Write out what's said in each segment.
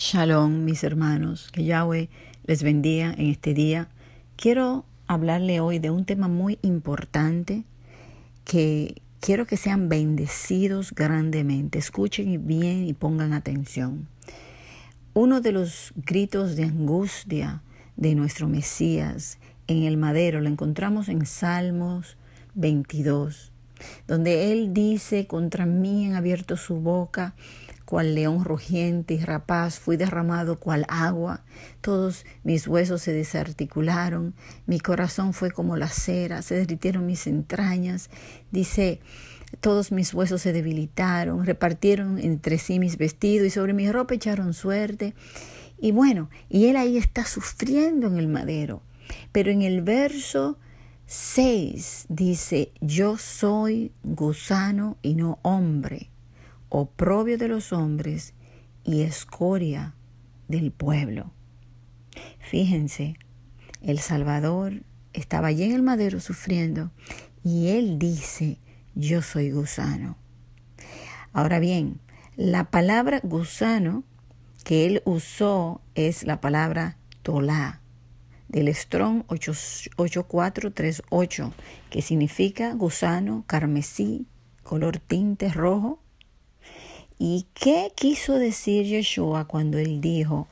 Shalom, mis hermanos, que Yahweh les bendiga en este día. Quiero hablarle hoy de un tema muy importante que quiero que sean bendecidos grandemente. Escuchen bien y pongan atención. Uno de los gritos de angustia de nuestro Mesías en el madero lo encontramos en Salmos 22, donde él dice, contra mí han abierto su boca cual león rugiente y rapaz fui derramado cual agua, todos mis huesos se desarticularon, mi corazón fue como la cera, se derritieron mis entrañas, dice, todos mis huesos se debilitaron, repartieron entre sí mis vestidos y sobre mi ropa echaron suerte. Y bueno, y él ahí está sufriendo en el madero. Pero en el verso 6 dice, yo soy gusano y no hombre, oprobio de los hombres y escoria del pueblo. Fíjense, el Salvador estaba allí en el madero sufriendo y él dice, yo soy gusano. Ahora bien, la palabra gusano que él usó es la palabra tolá del Strong 8438, que significa gusano carmesí, color tinte rojo ¿Y qué quiso decir Yeshua cuando él dijo,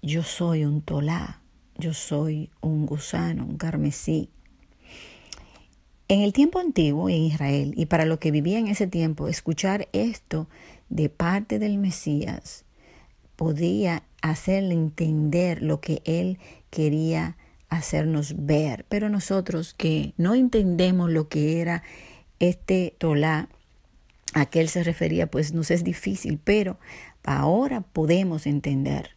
yo soy un tolá, yo soy un gusano, un carmesí? En el tiempo antiguo en Israel, y para los que vivían en ese tiempo, escuchar esto de parte del Mesías podía hacerle entender lo que él quería hacernos ver. Pero nosotros que no entendemos lo que era este tolá, a se refería, pues nos es difícil, pero ahora podemos entender.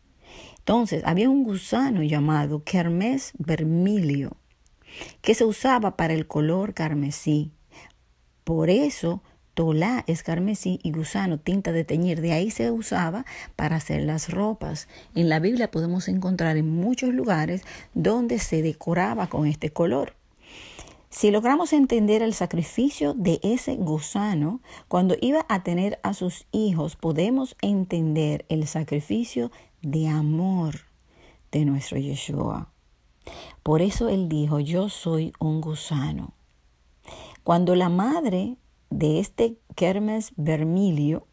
Entonces, había un gusano llamado Kermes vermilio, que se usaba para el color carmesí. Por eso, Tolá es carmesí y gusano, tinta de teñir. De ahí se usaba para hacer las ropas. En la Biblia podemos encontrar en muchos lugares donde se decoraba con este color. Si logramos entender el sacrificio de ese gusano cuando iba a tener a sus hijos, podemos entender el sacrificio de amor de nuestro Yeshua. Por eso él dijo, yo soy un gusano. Cuando la madre de este Kermes Vermilio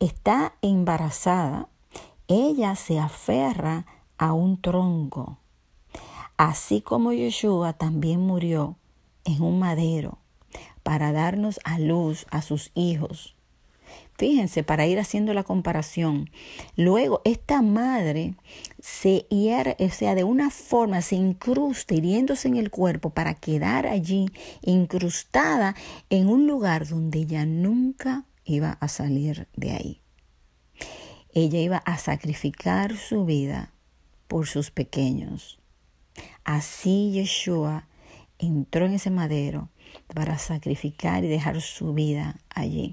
está embarazada, ella se aferra a un tronco. Así como Yeshua también murió en un madero para darnos a luz a sus hijos. Fíjense, para ir haciendo la comparación. Luego, esta madre se hier, o sea, de una forma se incrusta hiriéndose en el cuerpo para quedar allí incrustada en un lugar donde ella nunca iba a salir de ahí. Ella iba a sacrificar su vida por sus pequeños. Así Yeshua entró en ese madero para sacrificar y dejar su vida allí.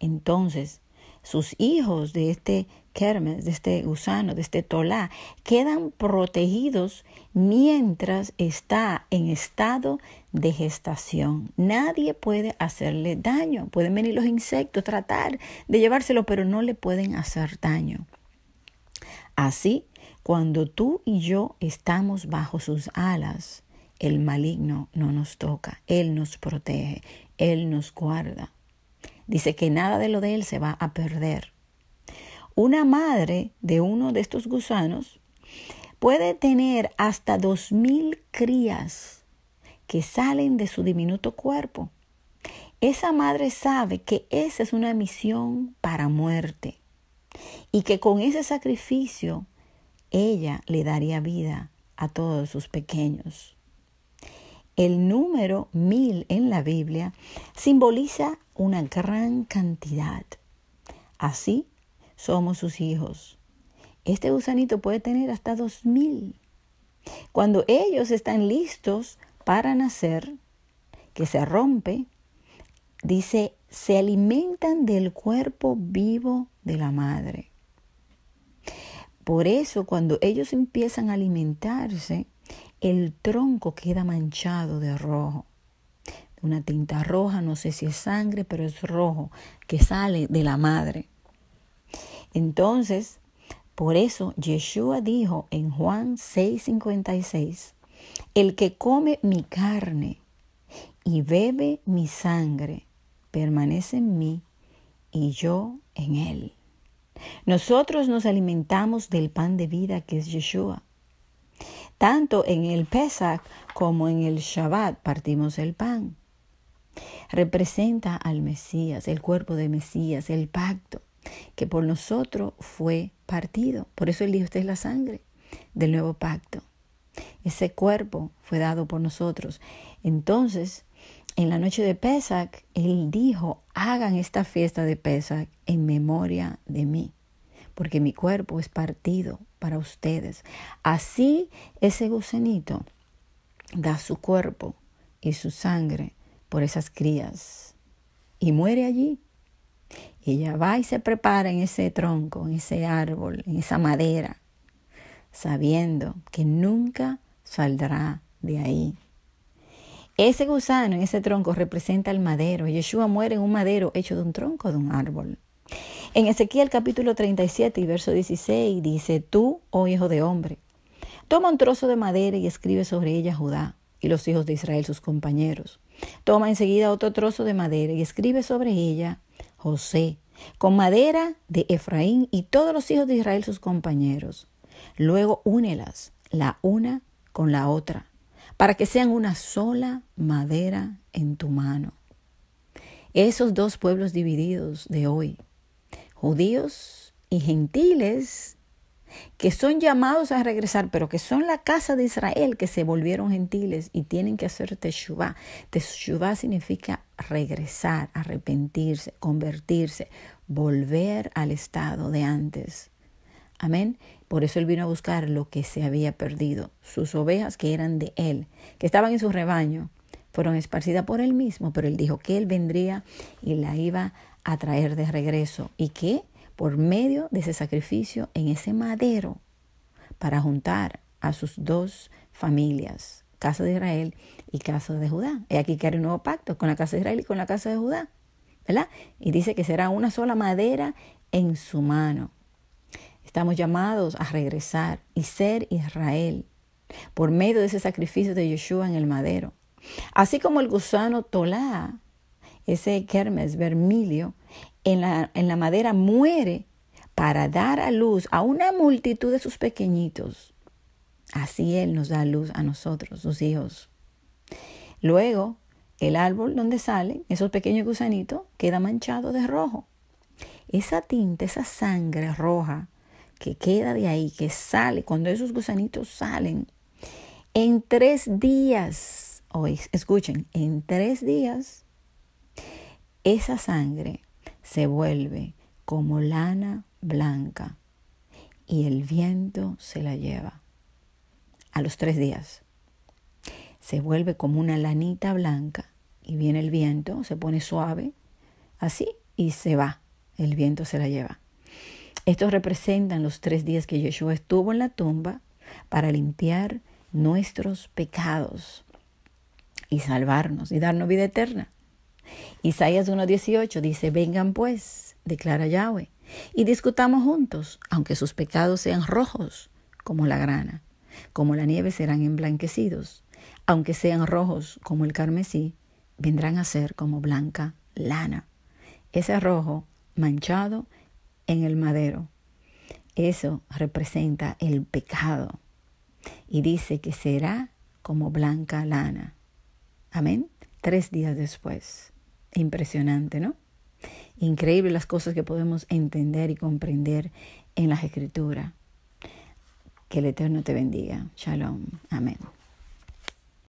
Entonces, sus hijos de este kermes, de este gusano, de este tolá, quedan protegidos mientras está en estado de gestación. Nadie puede hacerle daño. Pueden venir los insectos, tratar de llevárselo, pero no le pueden hacer daño. Así, cuando tú y yo estamos bajo sus alas, el maligno no nos toca, Él nos protege, Él nos guarda. Dice que nada de lo de Él se va a perder. Una madre de uno de estos gusanos puede tener hasta dos mil crías que salen de su diminuto cuerpo. Esa madre sabe que esa es una misión para muerte y que con ese sacrificio ella le daría vida a todos sus pequeños. El número mil en la Biblia simboliza una gran cantidad. Así somos sus hijos. Este gusanito puede tener hasta dos mil. Cuando ellos están listos para nacer, que se rompe, dice, se alimentan del cuerpo vivo de la madre. Por eso cuando ellos empiezan a alimentarse, el tronco queda manchado de rojo. Una tinta roja, no sé si es sangre, pero es rojo, que sale de la madre. Entonces, por eso Yeshua dijo en Juan 6:56, el que come mi carne y bebe mi sangre, permanece en mí y yo en él. Nosotros nos alimentamos del pan de vida que es Yeshua. Tanto en el Pesach como en el Shabbat partimos el pan. Representa al Mesías, el cuerpo de Mesías, el pacto que por nosotros fue partido. Por eso él dijo, esta es la sangre del nuevo pacto. Ese cuerpo fue dado por nosotros. Entonces, en la noche de Pesach, él dijo, hagan esta fiesta de Pesach en memoria de mí porque mi cuerpo es partido para ustedes. Así ese gusanito da su cuerpo y su sangre por esas crías y muere allí. Ella va y se prepara en ese tronco, en ese árbol, en esa madera, sabiendo que nunca saldrá de ahí. Ese gusano en ese tronco representa el madero. Yeshua muere en un madero hecho de un tronco de un árbol. En Ezequiel capítulo 37 y verso 16 dice, tú, oh hijo de hombre, toma un trozo de madera y escribe sobre ella Judá y los hijos de Israel sus compañeros. Toma enseguida otro trozo de madera y escribe sobre ella José, con madera de Efraín y todos los hijos de Israel sus compañeros. Luego únelas, la una con la otra, para que sean una sola madera en tu mano. Esos dos pueblos divididos de hoy judíos y gentiles que son llamados a regresar, pero que son la casa de Israel, que se volvieron gentiles y tienen que hacer teshuvah. Teshuvah significa regresar, arrepentirse, convertirse, volver al estado de antes. Amén. Por eso él vino a buscar lo que se había perdido, sus ovejas que eran de él, que estaban en su rebaño, fueron esparcidas por él mismo, pero él dijo que él vendría y la iba a traer de regreso y que por medio de ese sacrificio en ese madero para juntar a sus dos familias, casa de Israel y casa de Judá. Y aquí que hay un nuevo pacto con la casa de Israel y con la casa de Judá, ¿verdad? Y dice que será una sola madera en su mano. Estamos llamados a regresar y ser Israel por medio de ese sacrificio de Yeshua en el madero. Así como el gusano tolá, ese kermes vermilio, en la, madera muere para dar a luz a una multitud de sus pequeñitos. Así Él nos da luz a nosotros, sus hijos. Luego, el árbol donde salen esos pequeños gusanitos queda manchado de rojo. Esa tinta, esa sangre roja que queda de ahí, que sale, cuando esos gusanitos salen, en tres días escuchen, en tres días, esa sangre se vuelve como lana blanca y el viento se la lleva. A los tres días se vuelve como una lanita blanca y viene el viento, se pone suave, así, y se va. El viento se la lleva. Estos representan los tres días que Yeshua estuvo en la tumba para limpiar nuestros pecados y salvarnos y darnos vida eterna. Isaías 1.18 dice, vengan pues, declara Yahweh, y discutamos juntos, aunque sus pecados sean rojos como la grana, como la nieve serán emblanquecidos, aunque sean rojos como el carmesí, vendrán a ser como blanca lana. Ese rojo manchado en el madero, eso representa el pecado. Y dice que será como blanca lana. Amén. Tres días después. Impresionante, ¿no? Increíble las cosas que podemos entender y comprender en las escrituras. Que el Eterno te bendiga. Shalom. Amén.